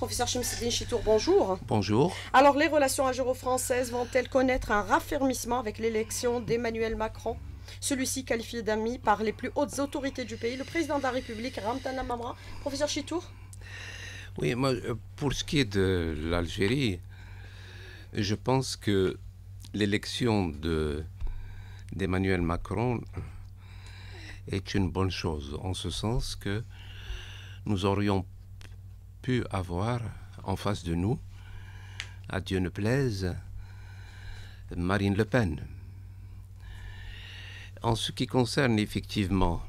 Professeur Chimsidine Chitour, bonjour. Bonjour. Alors, les relations algéro françaises vont-elles connaître un raffermissement avec l'élection d'Emmanuel Macron celui-ci qualifié d'ami par les plus hautes autorités du pays, le président de la République, Ramtan Mamra. Professeur Chitour Oui, moi, euh, pour ce qui est de l'Algérie, je pense que l'élection d'Emmanuel Macron est une bonne chose, en ce sens que nous aurions pu avoir en face de nous, à Dieu ne plaise, Marine Le Pen. En ce qui concerne effectivement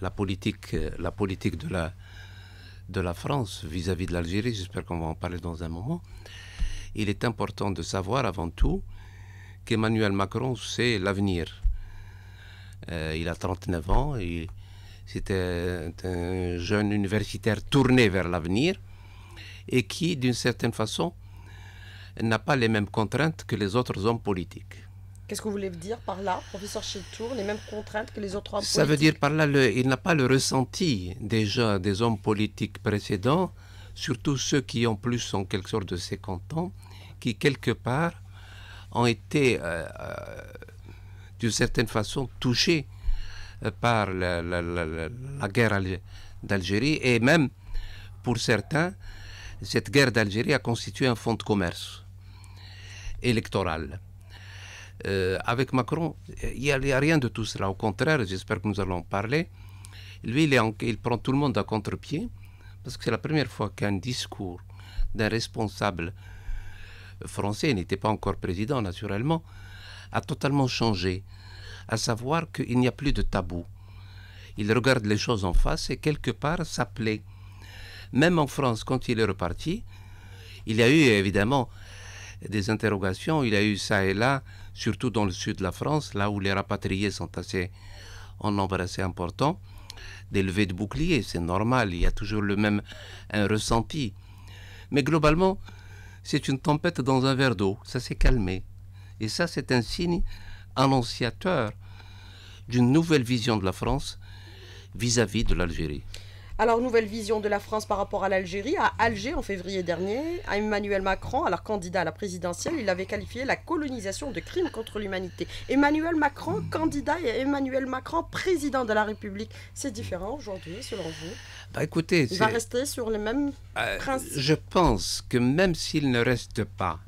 la politique, la politique de, la, de la France vis-à-vis de l'Algérie, j'espère qu'on va en parler dans un moment, il est important de savoir avant tout qu'Emmanuel Macron, c'est l'avenir. Euh, il a 39 ans, et c'était un jeune universitaire tourné vers l'avenir et qui, d'une certaine façon, n'a pas les mêmes contraintes que les autres hommes politiques. Qu'est-ce que vous voulez dire par là, professeur Chiltour, les mêmes contraintes que les autres hommes politiques Ça veut dire par là, il n'a pas le ressenti déjà des hommes politiques précédents, surtout ceux qui en plus sont quelque sorte de 50 ans, qui quelque part ont été euh, euh, d'une certaine façon touchés euh, par la, guerre d'Algérie et même pour certains, cette guerre d'Algérie a constitué un fonds de commerce électoral. Euh, avec Macron, il n'y a, rien de tout cela. Au contraire, j'espère que nous allons en parler. Lui, il, il prend tout le monde à contre-pied parce que c'est la première fois qu'un discours d'un responsable français, il n'était pas encore président naturellement, a totalement changé à savoir qu'il n'y a plus de tabou. Il regarde les choses en face et quelque part ça plaît. Même en France, quand il est reparti, il y a eu évidemment des interrogations, il y a eu ça et là, surtout dans le sud de la France, là où les rapatriés sont assez en nombre assez important, des levées de boucliers, c'est normal, il y a toujours le même un ressenti. Mais globalement, c'est une tempête dans un verre d'eau, ça s'est calmé. Et ça, c'est un signe annonciateur d'une nouvelle vision de la France vis-à-vis de l'Algérie. Alors, nouvelle vision de la France par rapport à l'Algérie. À Alger, en février dernier, à Emmanuel Macron, alors candidat à la présidentielle, il avait qualifié la colonisation de crime contre l'humanité. Emmanuel Macron, candidat, et Emmanuel Macron, président de la République. C'est différent aujourd'hui, selon vous bah, Écoutez, il va rester sur les mêmes euh, principes. Je pense que même s'il ne reste pas,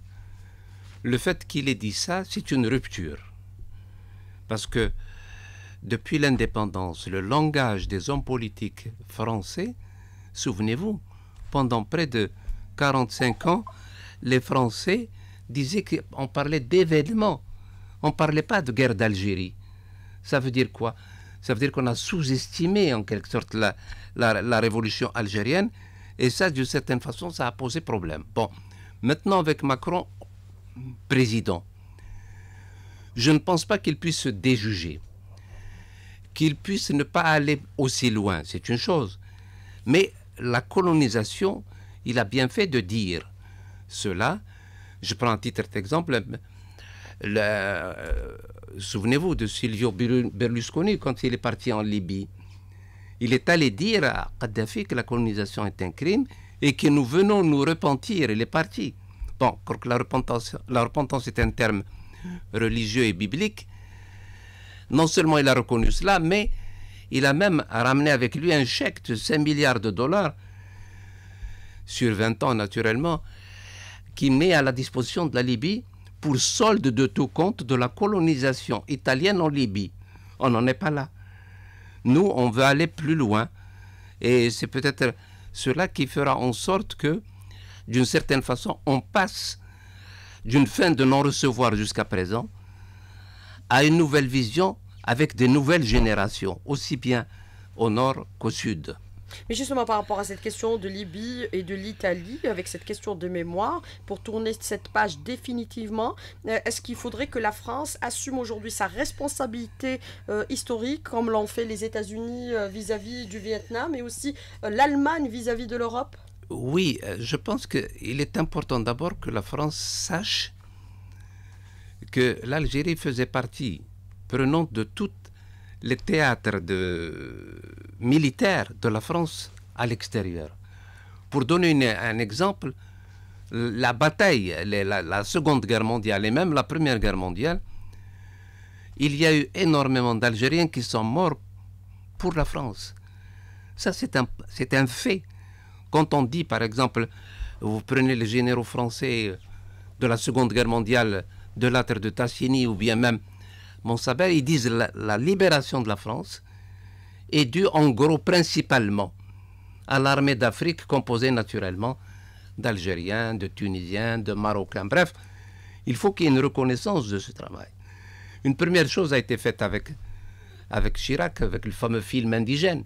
le fait qu'il ait dit ça, c'est une rupture. Parce que depuis l'indépendance, le langage des hommes politiques français, souvenez-vous, pendant près de 45 ans, les Français disaient qu'on parlait d'événements. On ne parlait pas de guerre d'Algérie. Ça veut dire quoi Ça veut dire qu'on a sous-estimé en quelque sorte la, révolution algérienne. Et ça, d'une certaine façon, ça a posé problème. Bon, maintenant avec Macron, président, je ne pense pas qu'il puisse se déjuger. Qu'il puisse ne pas aller aussi loin, c'est une chose. Mais la colonisation, il a bien fait de dire cela. Je prends un titre d'exemple. Euh, souvenez-vous de Silvio Berlusconi quand il est parti en Libye. Il est allé dire à Kadhafi que la colonisation est un crime et que nous venons nous repentir. Il est parti. Bon, la repentance, la repentance est un terme religieux et biblique. Non seulement il a reconnu cela, mais il a même ramené avec lui un chèque de 5 milliards de dollars sur 20 ans naturellement, qui met à la disposition de la Libye pour solde de tout compte de la colonisation italienne en Libye. On n'en est pas là. Nous, on veut aller plus loin. Et c'est peut-être cela qui fera en sorte que, d'une certaine façon, on passe d'une fin de non-recevoir jusqu'à présent à une nouvelle vision avec des nouvelles générations, aussi bien au nord qu'au sud. Mais justement, par rapport à cette question de Libye et de l'Italie, avec cette question de mémoire, pour tourner cette page définitivement, euh, est-ce qu'il faudrait que la France assume aujourd'hui sa responsabilité euh, historique, comme l'ont fait les États-Unis euh, vis-à-vis du Vietnam, et aussi l'Allemagne vis-à-vis de l'Europe oui, euh, je pense qu'il est important d'abord que la France sache que l'Algérie faisait partie prenante de tous les théâtres militaires de la France à l'extérieur. Pour donner un exemple, la bataille, la, Seconde Guerre mondiale et même la Première Guerre mondiale, il y a eu énormément d'Algériens qui sont morts pour la France. Ça, c'est un, un fait. Quand on dit, par exemple, vous prenez les généraux français de la Seconde Guerre mondiale, de l'âtre de Tassini ou bien même Monsaber, ils disent la, la libération de la France est due en gros principalement à l'armée d'Afrique composée naturellement d'Algériens, de Tunisiens, de Marocains. Bref, il faut qu'il y ait une reconnaissance de ce travail. Une première chose a été faite avec, avec Chirac, avec le fameux film indigène,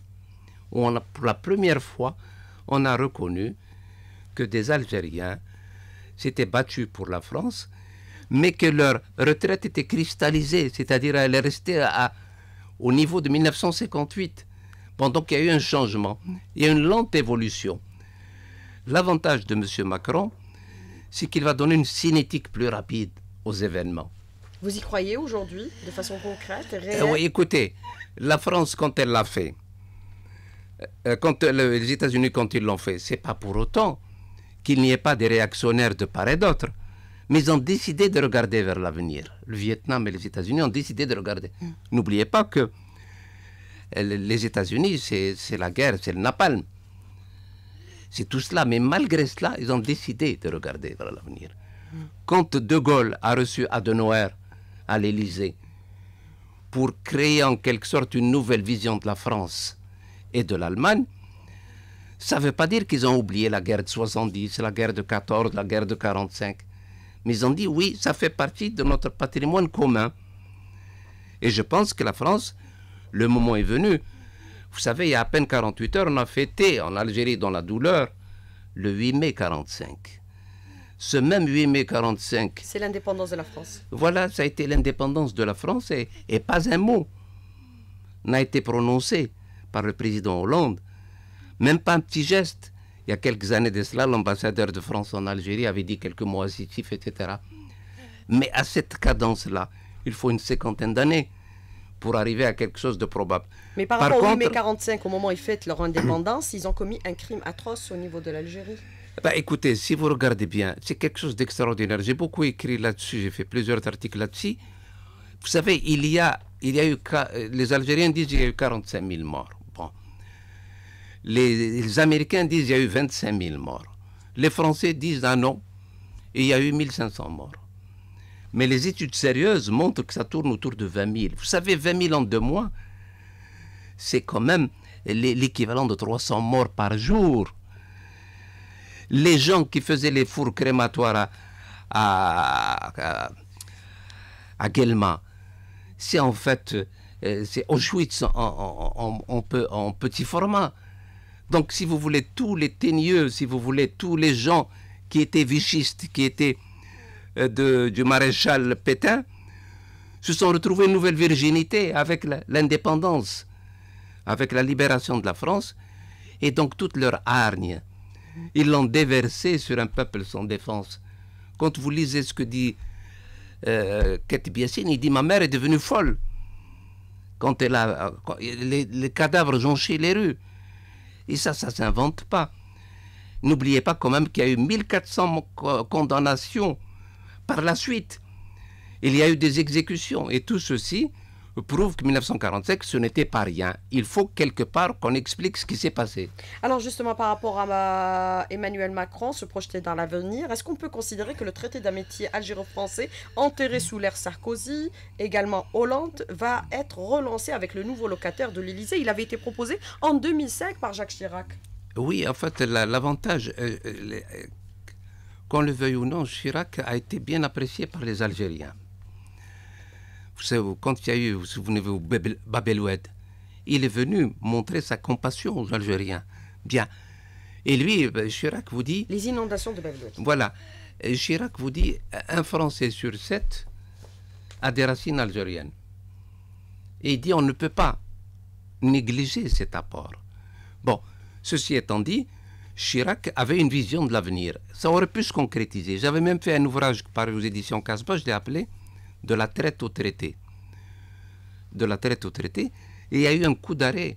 où on a, pour la première fois on a reconnu que des Algériens s'étaient battus pour la France, mais que leur retraite était cristallisée, c'est-à-dire elle est restée à, au niveau de 1958, pendant qu'il y a eu un changement, il y a une lente évolution. L'avantage de M. Macron, c'est qu'il va donner une cinétique plus rapide aux événements. Vous y croyez aujourd'hui, de façon concrète eh réelle? écoutez, la France, quand elle l'a fait, euh, euh, quand euh, les États-Unis, quand ils l'ont fait, c'est pas pour autant qu'il n'y ait pas des réactionnaires de part et d'autre. Mais ils ont décidé de regarder vers l'avenir. Le Vietnam et les États-Unis ont décidé de regarder. Mm. N'oubliez pas que les États-Unis, c'est la guerre, c'est le napalm. C'est tout cela. Mais malgré cela, ils ont décidé de regarder vers l'avenir. Mm. Quand De Gaulle a reçu Adenauer à l'Élysée pour créer en quelque sorte une nouvelle vision de la France, et de l'Allemagne, ça ne veut pas dire qu'ils ont oublié la guerre de 70, la guerre de 14, la guerre de 45. Mais ils ont dit oui, ça fait partie de notre patrimoine commun. Et je pense que la France, le moment est venu. Vous savez, il y a à peine 48 heures, on a fêté en Algérie dans la douleur le 8 mai 45. Ce même 8 mai 45. C'est l'indépendance de la France. Voilà, ça a été l'indépendance de la France et, et pas un mot n'a été prononcé par le président Hollande. Même pas un petit geste. Il y a quelques années de cela, l'ambassadeur de France en Algérie avait dit quelques mots positifs, etc. Mais à cette cadence-là, il faut une cinquantaine d'années pour arriver à quelque chose de probable. Mais par, rapport contre, au 45, au moment où ils fêtent leur indépendance, ils ont commis un crime atroce au niveau de l'Algérie. Bah écoutez, si vous regardez bien, c'est quelque chose d'extraordinaire. J'ai beaucoup écrit là-dessus, j'ai fait plusieurs articles là-dessus. Vous savez, il y a, il y a eu, euh, les Algériens disent qu'il y a eu 45 000 morts. Les, Américains disent qu'il y a eu 25 000 morts. Les Français disent ah non, il y a eu 1500 morts. Mais les études sérieuses montrent que ça tourne autour de 20 000. Vous savez, 20 000 en deux mois, c'est quand même l'équivalent de 300 morts par jour. Les gens qui faisaient les fours crématoires à, Guelma, c'est en fait euh, c'est Auschwitz en, petit format. Donc, si vous voulez, tous les teigneux, si vous voulez, tous les gens qui étaient vichistes, qui étaient euh, de, du maréchal Pétain, se sont retrouvés une nouvelle virginité avec l'indépendance, avec la libération de la France, et donc toute leur hargne, ils l'ont déversée sur un peuple sans défense. Quand vous lisez ce que dit euh, Biassine, il dit Ma mère est devenue folle quand elle a, euh, les, les cadavres jonchaient les rues. Et ça, ça ne s'invente pas. N'oubliez pas quand même qu'il y a eu 1400 condamnations par la suite. Il y a eu des exécutions. Et tout ceci prouve que 1945, ce n'était pas rien. Il faut quelque part qu'on explique ce qui s'est passé. Alors justement, par rapport à Emmanuel Macron, se projeter dans l'avenir, est-ce qu'on peut considérer que le traité d'amitié algéro-français, enterré sous l'ère Sarkozy, également Hollande, va être relancé avec le nouveau locataire de l'Élysée Il avait été proposé en 2005 par Jacques Chirac. Oui, en fait, l'avantage, euh, euh, euh, qu'on le veuille ou non, Chirac a été bien apprécié par les Algériens. Vous savez, quand il y a eu, vous souvenez-vous, il est venu montrer sa compassion aux Algériens. Bien. Et lui, euh, Chirac vous dit... Les inondations de Babeloued. Voilà. Euh, Chirac vous dit, euh, un Français sur sept a des racines algériennes. Et il dit, on ne peut pas négliger cet apport. Bon, ceci étant dit, Chirac avait une vision de l'avenir. Ça aurait pu se concrétiser. J'avais même fait un ouvrage par aux éditions Casbah, je l'ai appelé de la traite au traité. De la traite au traité. Et il y a eu un coup d'arrêt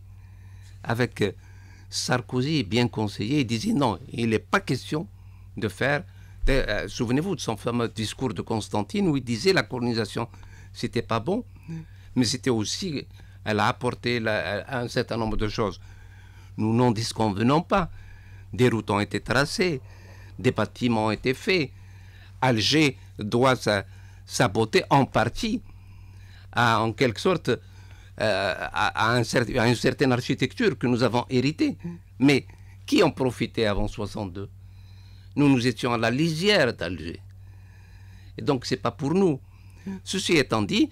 avec euh, Sarkozy, bien conseillé. Il disait non, il n'est pas question de faire. Euh, souvenez-vous de son fameux discours de Constantine où il disait la colonisation, c'était pas bon, mais c'était aussi. Elle a apporté euh, un certain nombre de choses. Nous n'en disconvenons pas. Des routes ont été tracées, des bâtiments ont été faits. Alger doit beauté en partie, à, en quelque sorte, euh, à, une certaine architecture que nous avons héritée. Mais qui en profitait avant 62 Nous, nous étions à la lisière d'Alger. Et donc, ce n'est pas pour nous. Ceci étant dit,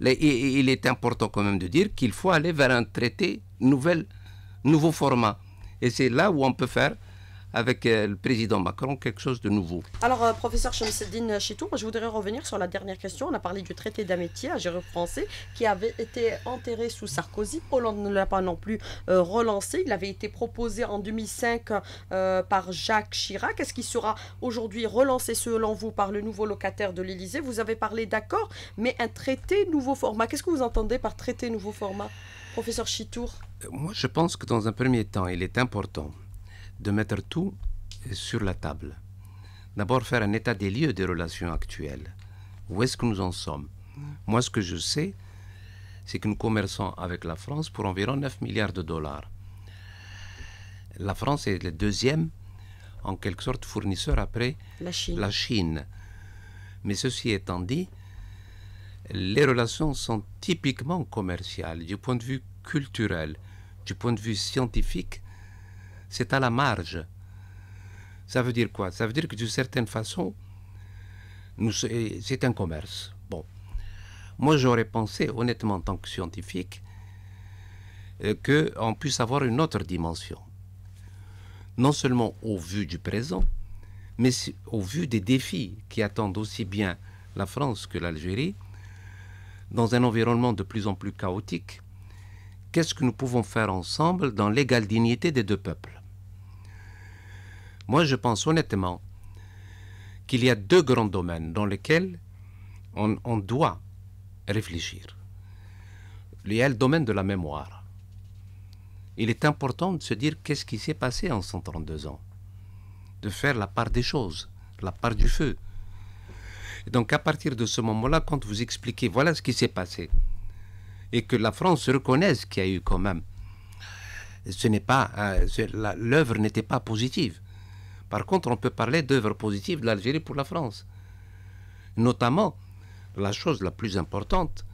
il est important quand même de dire qu'il faut aller vers un traité nouvel, nouveau format. Et c'est là où on peut faire avec euh, le président Macron quelque chose de nouveau. Alors, euh, professeur Chemseddine Chitour, je voudrais revenir sur la dernière question. On a parlé du traité d'amitié Jérôme français qui avait été enterré sous Sarkozy. Hollande ne l'a pas non plus euh, relancé. Il avait été proposé en 2005 par Jacques Chirac. Est-ce qu'il sera aujourd'hui relancé selon vous par le nouveau locataire de l'Elysée Vous avez parlé d'accord, mais un traité nouveau format. Qu'est-ce que vous entendez par traité nouveau format Professeur Chitour Moi, je pense que dans un premier temps, il est important de mettre tout sur la table. D'abord faire un état des lieux des relations actuelles. Où est-ce que nous en sommes Moi, ce que je sais, c'est que nous commerçons avec la France pour environ 9 milliards de dollars. La France est le deuxième, en quelque sorte, fournisseur après la Chine. La Chine. Mais ceci étant dit, les relations sont typiquement commerciales du point de vue culturel, du point de vue scientifique, c'est à la marge. Ça veut dire quoi Ça veut dire que d'une certaine façon, c'est un commerce. Bon. Moi, j'aurais pensé, honnêtement, en tant que scientifique, euh, qu'on puisse avoir une autre dimension. Non seulement au vu du présent, mais au vu des défis qui attendent aussi bien la France que l'Algérie, dans un environnement de plus en plus chaotique, qu'est-ce que nous pouvons faire ensemble dans l'égale dignité des deux peuples moi, je pense honnêtement qu'il y a deux grands domaines dans lesquels on, doit réfléchir. Il y a le domaine de la mémoire. Il est important de se dire qu'est-ce qui s'est passé en 132 ans, de faire la part des choses, la part du feu. donc à partir de ce moment-là, quand vous expliquez voilà ce qui s'est passé, et que la France reconnaisse qu'il y a eu quand même, ce n'est pas, euh, l'œuvre n'était pas positive. Par contre, on peut parler d'œuvres positives de l'Algérie pour la France. Notamment, la chose la plus importante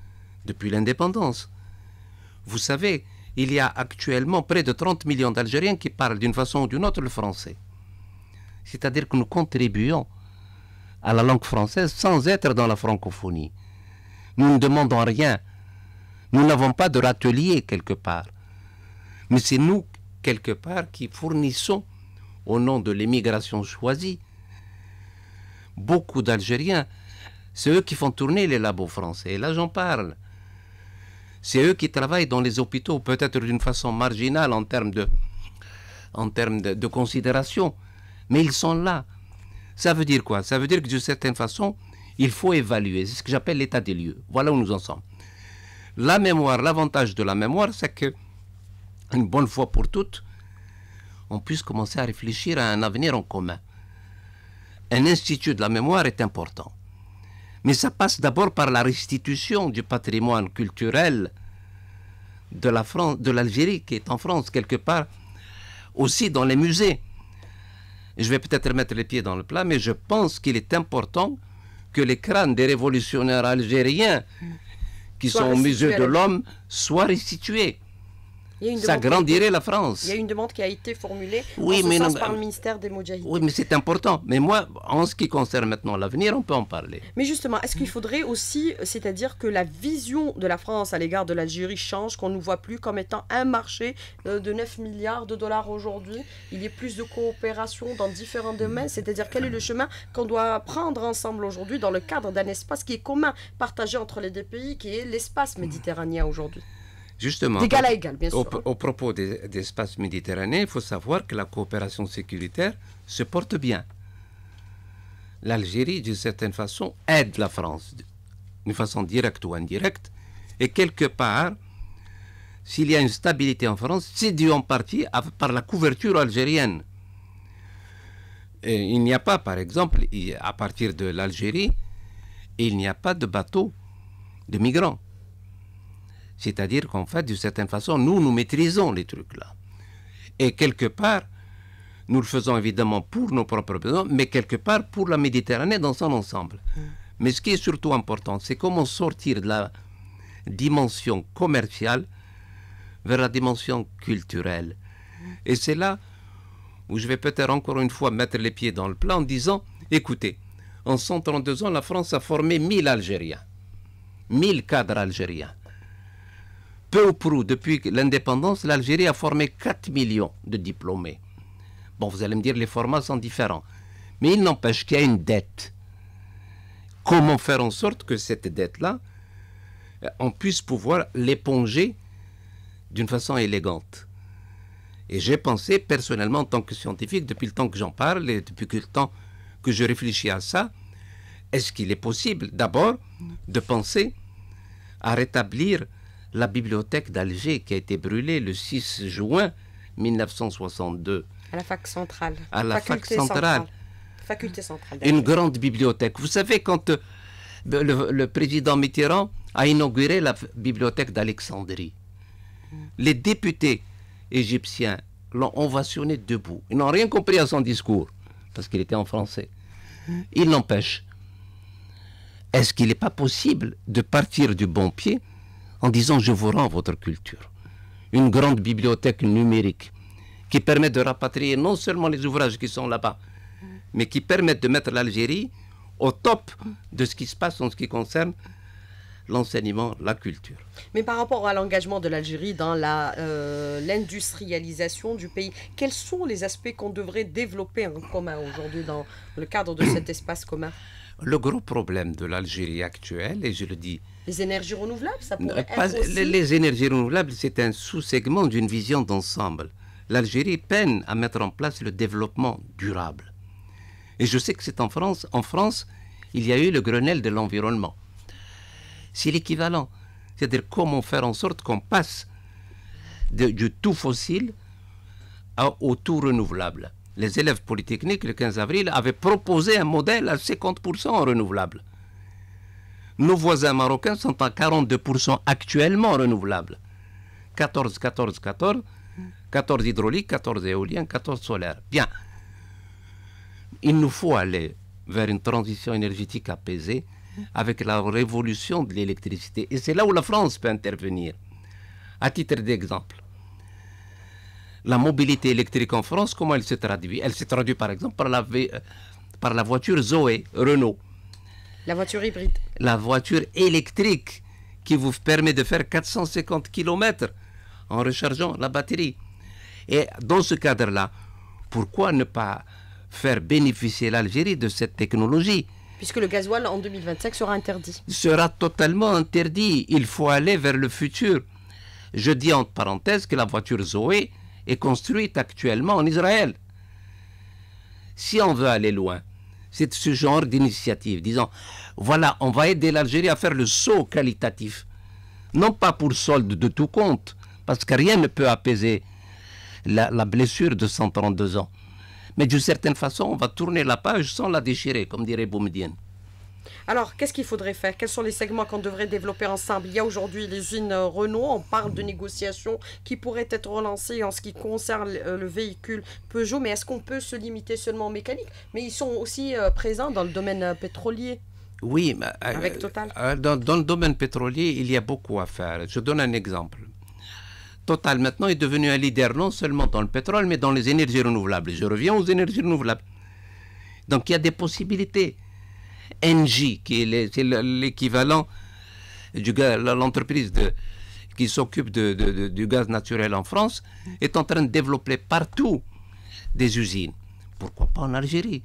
depuis l'indépendance. Vous savez, il y a actuellement près de 30 millions d'Algériens qui parlent d'une façon ou d'une autre le français. C'est-à-dire que nous contribuons à la langue française sans être dans la francophonie. Nous ne demandons rien. Nous n'avons pas de râtelier quelque part. Mais c'est nous, quelque part, qui fournissons au nom de l'émigration choisie, beaucoup d'Algériens, c'est eux qui font tourner les labos français. là, j'en parle. C'est eux qui travaillent dans les hôpitaux, peut-être d'une façon marginale en termes de, en termes de, considération, mais ils sont là. Ça veut dire quoi Ça veut dire que d'une certaine façon, il faut évaluer. C'est ce que j'appelle l'état des lieux. Voilà où nous en sommes. La mémoire, l'avantage de la mémoire, c'est que, une bonne fois pour toutes, on puisse commencer à réfléchir à un avenir en commun. Un institut de la mémoire est important. Mais ça passe d'abord par la restitution du patrimoine culturel de la France, de l'Algérie qui est en France quelque part, aussi dans les musées. Je vais peut-être mettre les pieds dans le plat, mais je pense qu'il est important que les crânes des révolutionnaires algériens qui sont au musée de l'homme soient restitués. Ça grandirait la France. Il y a une demande qui a été formulée en mais par le ministère des Moudjahidines. Oui, mais c'est important. Mais moi, en ce qui concerne maintenant l'avenir, on peut en parler. Mais justement, est-ce qu'il faudrait aussi, c'est-à-dire que la vision de la France à l'égard de l'Algérie change, qu'on ne nous voit plus comme étant un marché euh, de 9 milliards de dollars aujourd'hui Il y a plus de coopération dans différents domaines, c'est-à-dire quel est le chemin qu'on doit prendre ensemble aujourd'hui dans le cadre d'un espace qui est commun, partagé entre les deux pays, qui est l'espace méditerranéen aujourd'hui Justement, au, propos des, espaces méditerranéens, il faut savoir que la coopération sécuritaire se porte bien. L'Algérie, d'une certaine façon, aide la France, d'une façon directe ou indirecte, et quelque part, s'il y a une stabilité en France, c'est dû en partie par la couverture algérienne. il n'y a pas, par exemple, à partir de l'Algérie, il n'y a pas de bateaux de migrants. C'est-à-dire qu'en fait, d'une certaine façon, nous, nous maîtrisons les trucs-là. Et quelque part, nous le faisons évidemment pour nos propres besoins, mais quelque part pour la Méditerranée dans son ensemble. Mm. Mais ce qui est surtout important, c'est comment sortir de la dimension commerciale vers la dimension culturelle. Et c'est là où je vais peut-être encore une fois mettre les pieds dans le plat en disant, écoutez, en 132 ans, la France a formé 1000 Algériens, 1000 cadres algériens peu ou prou, depuis l'indépendance, l'Algérie a formé 4 millions de diplômés. Bon, vous allez me dire, les formats sont différents. Mais il n'empêche qu'il y a une dette. Comment faire en sorte que cette dette-là, euh, on puisse pouvoir l'éponger d'une façon élégante Et j'ai pensé personnellement en tant que scientifique, depuis le temps que j'en parle et depuis le temps que je réfléchis à ça, est-ce qu'il est possible d'abord de penser à rétablir la bibliothèque d'Alger qui a été brûlée le 6 juin 1962. À la fac centrale. À la fac centrale. Faculté centrale. Une grande bibliothèque. Vous savez, quand euh, le, président Mitterrand a inauguré la bibliothèque d'Alexandrie, les députés égyptiens l'ont ovationné debout. Ils n'ont rien compris à son discours, parce qu'il était en français. Il n'empêche, est-ce qu'il n'est pas possible de partir du bon pied en disant je vous rends votre culture. Une grande bibliothèque numérique qui permet de rapatrier non seulement les ouvrages qui sont là-bas, mais qui permet de mettre l'Algérie au top de ce qui se passe en ce qui concerne l'enseignement, la culture. Mais par rapport à l'engagement de l'Algérie dans euh, l'industrialisation la, du pays, quels sont les aspects qu'on devrait développer en commun aujourd'hui dans le cadre de cet espace commun Le gros problème de l'Algérie actuelle, et je le dis les énergies renouvelables, ça pourrait être Les énergies renouvelables, c'est un sous-segment d'une vision d'ensemble. L'Algérie peine à mettre en place le développement durable. Et je sais que c'est en France. En France, il y a eu le Grenelle de l'environnement. C'est l'équivalent. C'est-à-dire comment faire en sorte qu'on passe du tout fossile au tout renouvelable. Les élèves polytechniques, le 15 avril, avaient proposé un modèle à 50% renouvelable. Nos voisins marocains sont à 42% actuellement renouvelables. 14, 14, 14, 14 hydrauliques, 14 éoliens, 14 solaires. Bien. Il nous faut aller vers une transition énergétique apaisée avec la révolution de l'électricité. Et c'est là où la France peut intervenir. À titre d'exemple, la mobilité électrique en France, comment elle se traduit Elle se traduit par exemple par la, euh, par la voiture Zoé, Renault. La voiture hybride la voiture électrique qui vous permet de faire 450 km en rechargeant la batterie. Et dans ce cadre-là, pourquoi ne pas faire bénéficier l'Algérie de cette technologie Puisque le gasoil en 2025 sera interdit. Sera totalement interdit. Il faut aller vers le futur. Je dis entre parenthèses que la voiture Zoé est construite actuellement en Israël. Si on veut aller loin, c'est ce genre d'initiative, disant, voilà, on va aider l'Algérie à faire le saut qualitatif. Non pas pour solde de tout compte, parce que rien ne peut apaiser la, blessure de 132 ans. Mais d'une certaine façon, on va tourner la page sans la déchirer, comme dirait Boumedienne. Alors, qu'est-ce qu'il faudrait faire Quels sont les segments qu'on devrait développer ensemble Il y a aujourd'hui les usines euh, Renault, on parle de négociations qui pourraient être relancées en ce qui concerne euh, le véhicule Peugeot, mais est-ce qu'on peut se limiter seulement aux mécaniques Mais ils sont aussi euh, présents dans le domaine pétrolier. Oui, mais, avec Total. Dans, dans, le domaine pétrolier, il y a beaucoup à faire. Je donne un exemple. Total maintenant est devenu un leader non seulement dans le pétrole, mais dans les énergies renouvelables. Je reviens aux énergies renouvelables. Donc il y a des possibilités. N.G. qui est l'équivalent de l'entreprise qui s'occupe du gaz naturel en France, est en train de développer partout des usines. Pourquoi pas en Algérie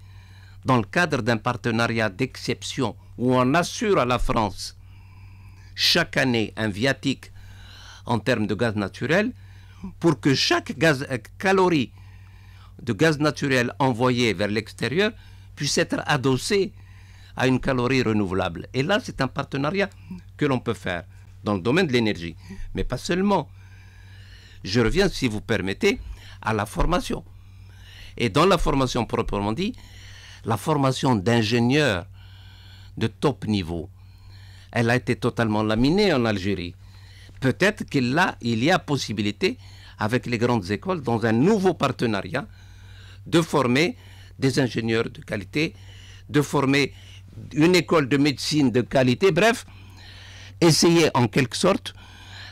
Dans le cadre d'un partenariat d'exception où on assure à la France chaque année un viatique en termes de gaz naturel pour que chaque euh, calorie de gaz naturel envoyé vers l'extérieur puisse être adossée à une calorie renouvelable. Et là, c'est un partenariat que l'on peut faire dans le domaine de l'énergie. Mais pas seulement. Je reviens, si vous permettez, à la formation. Et dans la formation proprement dit, la formation d'ingénieurs de top niveau, elle a été totalement laminée en Algérie. Peut-être que là, il y a possibilité, avec les grandes écoles, dans un nouveau partenariat, de former des ingénieurs de qualité, de former une école de médecine de qualité, bref, essayer en quelque sorte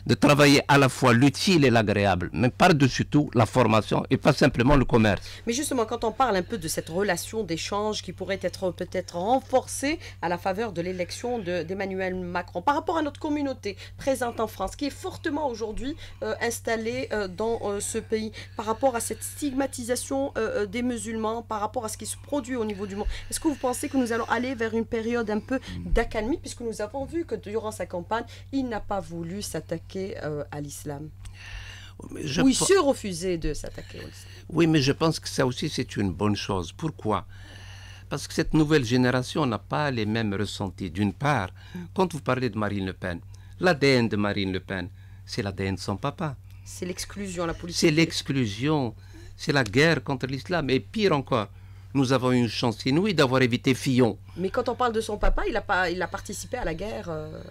de travailler à la fois l'utile et l'agréable, mais par-dessus tout la formation et pas simplement le commerce. Mais justement, quand on parle un peu de cette relation d'échange qui pourrait être peut-être renforcée à la faveur de l'élection d'Emmanuel Macron par rapport à notre communauté présente en France, qui est fortement aujourd'hui euh, installée euh, dans euh, ce pays, par rapport à cette stigmatisation des musulmans, par rapport à ce qui se produit au niveau du monde, est-ce que vous pensez que nous allons aller vers une période un peu d'accalmie, puisque nous avons vu que durant sa campagne, il n'a pas voulu s'attaquer euh, à l'islam je de s'attaquer Oui, mais je pense que ça aussi, c'est une bonne chose. Pourquoi Parce que cette nouvelle génération n'a pas les mêmes ressentis. D'une part, quand vous parlez de Marine Le Pen, l'ADN de Marine Le Pen, c'est l'ADN de son papa. C'est l'exclusion, la police. C'est l'exclusion, c'est la guerre contre l'islam. Et pire encore, nous avons eu une chance inouïe d'avoir évité Fillon. Mais quand on parle de son papa, il a, participé à la guerre. Euh,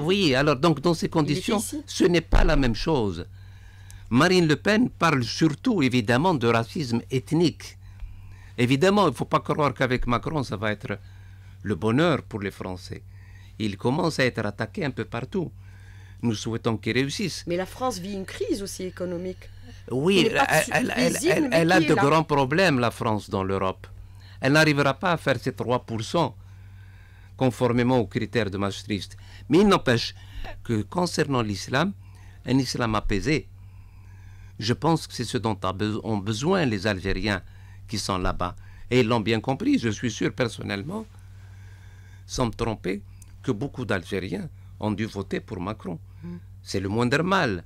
oui, alors donc dans ces conditions, ce n'est pas la même chose. Marine Le Pen parle surtout évidemment de racisme ethnique. Évidemment, il ne faut pas croire qu'avec Macron, ça va être le bonheur pour les Français. Il commence à être attaqué un peu partout. Nous souhaitons qu'il réussisse. Mais la France vit une crise aussi économique. Oui, elle, a de grands problèmes, la France, dans l'Europe. Elle n'arrivera pas à faire ses 3%, conformément aux critères de Maastricht. Mais il n'empêche que concernant l'islam, un islam apaisé, je pense que c'est ce dont ont besoin les Algériens qui sont là-bas. Et ils l'ont bien compris, je suis sûr personnellement, sans me tromper, que beaucoup d'Algériens ont dû voter pour Macron. Mm. C'est le moindre mal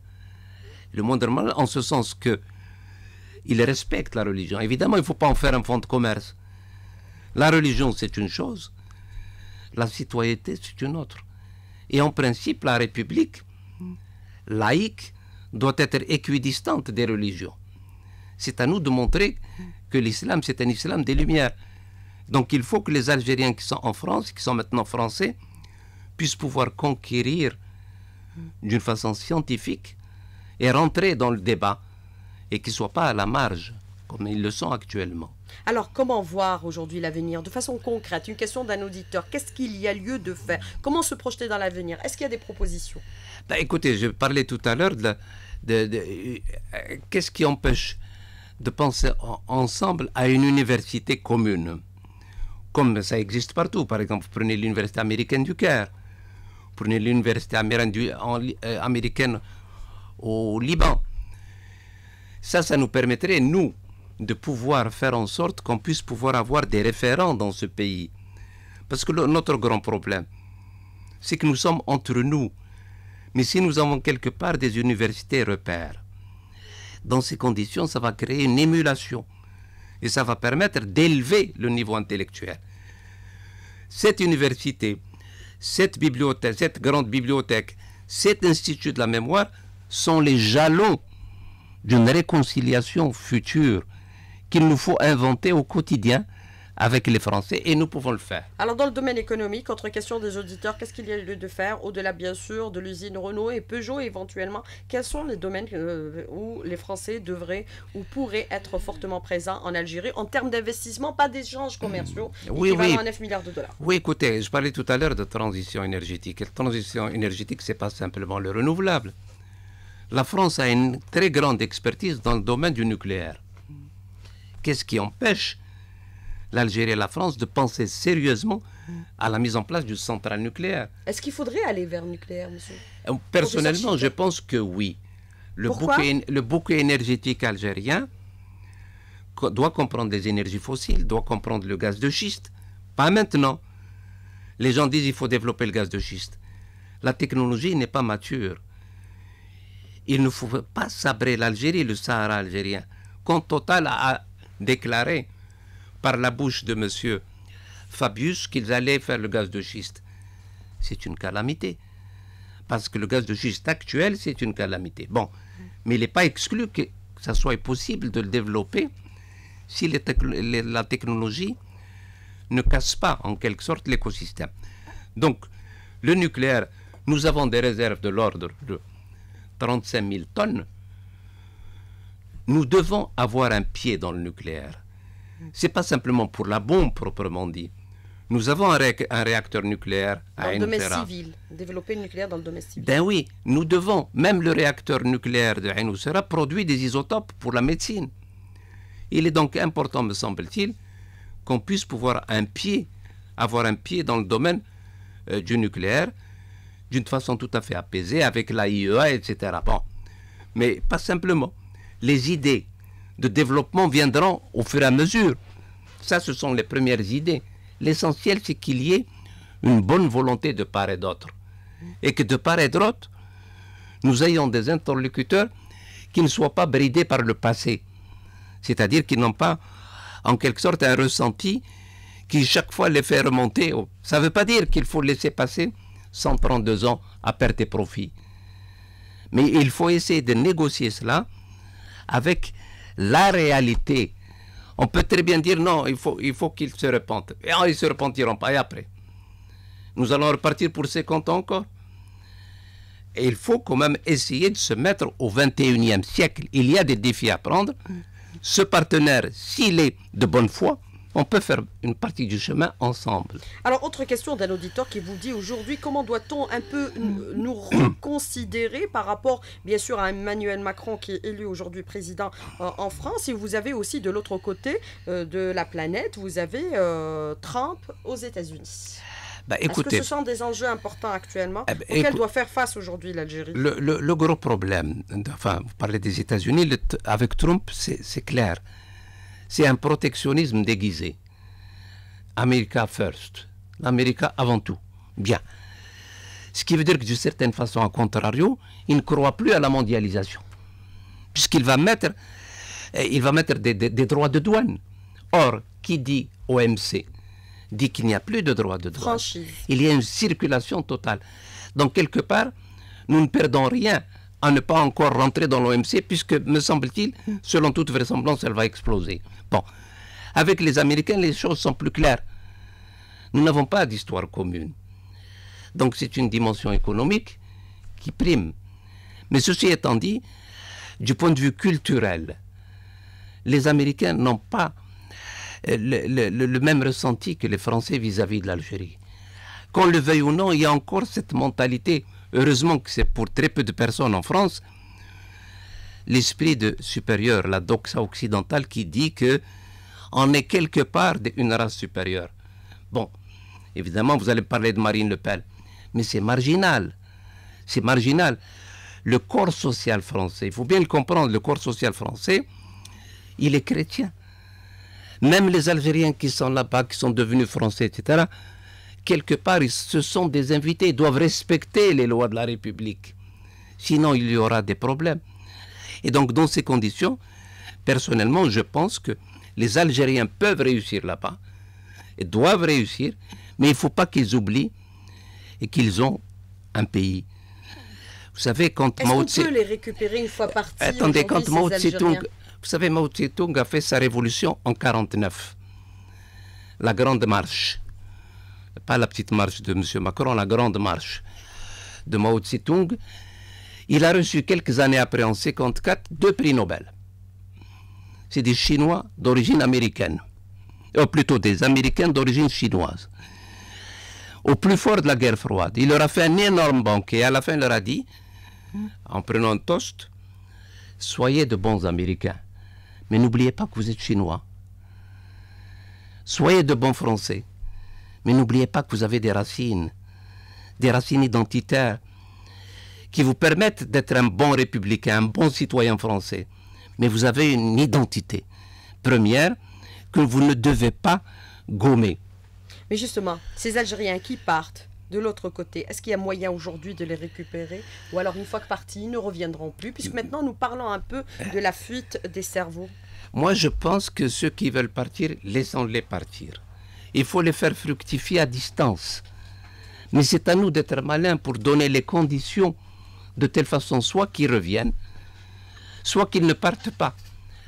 le monde normal, en ce sens que il respecte la religion. Évidemment, il ne faut pas en faire un fonds de commerce. La religion, c'est une chose, la citoyenneté, c'est une autre. Et en principe, la République laïque doit être équidistante des religions. C'est à nous de montrer que l'islam, c'est un islam des Lumières. Donc il faut que les Algériens qui sont en France, qui sont maintenant français, puissent pouvoir conquérir d'une façon scientifique et rentrer dans le débat et qu'ils ne soient pas à la marge comme ils le sont actuellement. Alors, comment voir aujourd'hui l'avenir de façon concrète Une question d'un auditeur. Qu'est-ce qu'il y a lieu de faire Comment se projeter dans l'avenir Est-ce qu'il y a des propositions ben, Écoutez, je parlais tout à l'heure de, euh, qu'est-ce qui empêche de penser ensemble à une université commune Comme ça existe partout. Par exemple, prenez l'université américaine du Caire, prenez l'université euh, américaine au Liban. Ça, ça nous permettrait, nous, de pouvoir faire en sorte qu'on puisse pouvoir avoir des référents dans ce pays. Parce que notre grand problème, c'est que nous sommes entre nous. Mais si nous avons quelque part des universités repères, dans ces conditions, ça va créer une émulation. Et ça va permettre d'élever le niveau intellectuel. Cette université, cette bibliothèque, cette grande bibliothèque, cet institut de la mémoire sont les jalons d'une réconciliation future qu'il nous faut inventer au quotidien avec les Français et nous pouvons le faire. Alors dans le domaine économique, entre question des auditeurs, qu'est-ce qu'il y a lieu de faire au-delà bien sûr de l'usine Renault et Peugeot éventuellement Quels sont les domaines euh, où les Français devraient ou pourraient être fortement présents en Algérie en termes d'investissement, pas d'échanges commerciaux mmh. oui, à 9 milliards de dollars Oui, écoutez, je parlais tout à l'heure de transition énergétique. la transition énergétique, c'est pas simplement le renouvelable la France a une très grande expertise dans le domaine du nucléaire. Qu'est-ce qui empêche l'Algérie et la France de penser sérieusement à la mise en place d'une centrale nucléaire Est-ce qu'il faudrait aller vers le nucléaire, monsieur euh, Personnellement, je pense que oui. Le bouquet, le énergétique algérien doit comprendre les énergies fossiles, doit comprendre le gaz de schiste. Pas maintenant. Les gens disent qu'il faut développer le gaz de schiste. La technologie n'est pas mature. Il ne faut pas sabrer l'Algérie, le Sahara algérien, quand Total a déclaré par la bouche de M. Fabius qu'ils allaient faire le gaz de schiste. C'est une calamité. Parce que le gaz de schiste actuel, c'est une calamité. Bon, mais il n'est pas exclu que ça soit possible de le développer si la technologie ne casse pas en quelque sorte l'écosystème. Donc, le nucléaire, nous avons des réserves de l'ordre de 35 000 tonnes, nous devons avoir un pied dans le nucléaire. Ce n'est pas simplement pour la bombe proprement dit. Nous avons un, réacteur nucléaire à Dans le domaine civil, développer le nucléaire dans le domaine civil. Ben oui, nous devons, même le réacteur nucléaire de Sera produit des isotopes pour la médecine. Il est donc important, me semble-t-il, qu'on puisse pouvoir un pied, avoir un pied dans le domaine euh, du nucléaire, d'une façon tout à fait apaisée avec la e etc. Bon. Mais pas simplement. Les idées de développement viendront au fur et à mesure. Ça, ce sont les premières idées. L'essentiel, c'est qu'il y ait une bonne volonté de part et d'autre. Et que de part et d'autre, nous ayons des interlocuteurs qui ne soient pas bridés par le passé. C'est-à-dire qu'ils n'ont pas, en quelque sorte, un ressenti qui chaque fois les fait remonter. Ça ne veut pas dire qu'il faut laisser passer deux ans à perte et profit. Mais il faut essayer de négocier cela avec la réalité. On peut très bien dire non, il faut, il faut qu'ils se repentent. Et ils ne se repentiront pas. Et après, nous allons repartir pour 50 ans encore. Et il faut quand même essayer de se mettre au 21e siècle. Il y a des défis à prendre. Ce partenaire, s'il est de bonne foi, on peut faire une partie du chemin ensemble. Alors, autre question d'un auditeur qui vous dit aujourd'hui, comment doit-on un peu nous reconsidérer par rapport, bien sûr, à Emmanuel Macron qui est élu aujourd'hui président euh, en France, et vous avez aussi de l'autre côté euh, de la planète, vous avez euh, Trump aux États-Unis. Bah, Est-ce que ce sont des enjeux importants actuellement ah, bah, auxquels doit faire face aujourd'hui l'Algérie le, le, gros problème, enfin, vous parlez des États-Unis, avec Trump, c'est clair c'est un protectionnisme déguisé. America first, l'Amérique avant tout. Bien. Ce qui veut dire que d'une certaine façon, à contrario, il ne croit plus à la mondialisation. Puisqu'il va mettre, eh, il va mettre des, droits de douane. Or, qui dit OMC dit qu'il n'y a plus de droits de douane. Il y a une circulation totale. Donc, quelque part, nous ne perdons rien à ne pas encore rentrer dans l'OMC, puisque, me semble-t-il, selon toute vraisemblance, elle va exploser. Bon, avec les Américains, les choses sont plus claires. Nous n'avons pas d'histoire commune. Donc c'est une dimension économique qui prime. Mais ceci étant dit, du point de vue culturel, les Américains n'ont pas euh, le, même ressenti que les Français vis-à-vis -vis de l'Algérie. Qu'on le veuille ou non, il y a encore cette mentalité heureusement que c'est pour très peu de personnes en France, l'esprit de supérieur, la doxa occidentale qui dit que on est quelque part d'une race supérieure. Bon, évidemment, vous allez parler de Marine Le Pen, mais c'est marginal. C'est marginal. Le corps social français, il faut bien le comprendre, le corps social français, il est chrétien. Même les Algériens qui sont là-bas, qui sont devenus français, etc., quelque part, ce sont des invités, ils doivent respecter les lois de la République. Sinon, il y aura des problèmes. Et donc, dans ces conditions, personnellement, je pense que les Algériens peuvent réussir là-bas, et doivent réussir, mais il ne faut pas qu'ils oublient et qu'ils ont un pays. Vous savez, quand Mao Tse... Euh, attendez, quand Mao tung Vous savez, Mao Tse-tung a fait sa révolution en 49, la Grande Marche pas la petite marche de M. Macron, la grande marche de Mao Tse-tung, il a reçu quelques années après, en 1954, deux prix Nobel. C'est des Chinois d'origine américaine, ou euh, plutôt des Américains d'origine chinoise. Au plus fort de la guerre froide, il leur a fait un énorme banquet. À la fin, il leur a dit, en prenant un toast, soyez de bons Américains, mais n'oubliez pas que vous êtes Chinois. Soyez de bons Français, mais n'oubliez pas que vous avez des racines, des racines identitaires, qui vous permettent d'être un bon républicain, un bon citoyen français. Mais vous avez une identité première que vous ne devez pas gommer. Mais justement, ces Algériens qui partent de l'autre côté, est-ce qu'il y a moyen aujourd'hui de les récupérer Ou alors, une fois que partis, ils ne reviendront plus Puisque maintenant, nous parlons un peu de la fuite des cerveaux. Moi, je pense que ceux qui veulent partir, laissons-les partir. Il faut les faire fructifier à distance. Mais c'est à nous d'être malins pour donner les conditions de telle façon, soit qu'ils reviennent, soit qu'ils ne partent pas.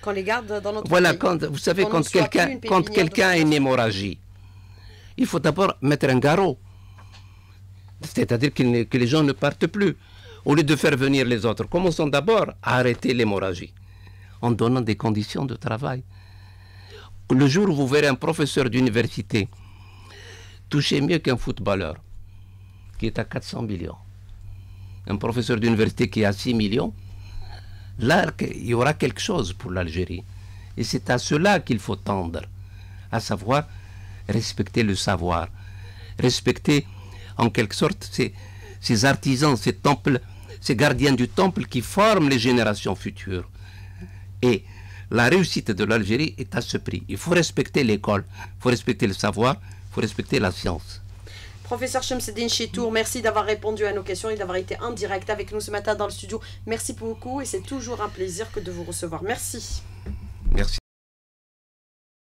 Qu'on les garde dans notre Voilà, Quand, vous savez, quand, quelqu'un, a une hémorragie, il faut d'abord mettre un garrot. C'est-à-dire que les gens ne partent plus. Au lieu de faire venir les autres, commençons d'abord à arrêter l'hémorragie en donnant des conditions de travail le jour où vous verrez un professeur d'université toucher mieux qu'un footballeur qui est à 400 millions, un professeur d'université qui est à 6 millions, là, il y aura quelque chose pour l'Algérie. Et c'est à cela qu'il faut tendre, à savoir respecter le savoir, respecter en quelque sorte ces, ces artisans, ces temples, ces gardiens du temple qui forment les générations futures. Et la réussite de l'Algérie est à ce prix. Il faut respecter l'école, il faut respecter le savoir, il faut respecter la science. Professeur Chemseddin Chitour, merci d'avoir répondu à nos questions et d'avoir été en direct avec nous ce matin dans le studio. Merci beaucoup et c'est toujours un plaisir que de vous recevoir. Merci. Merci.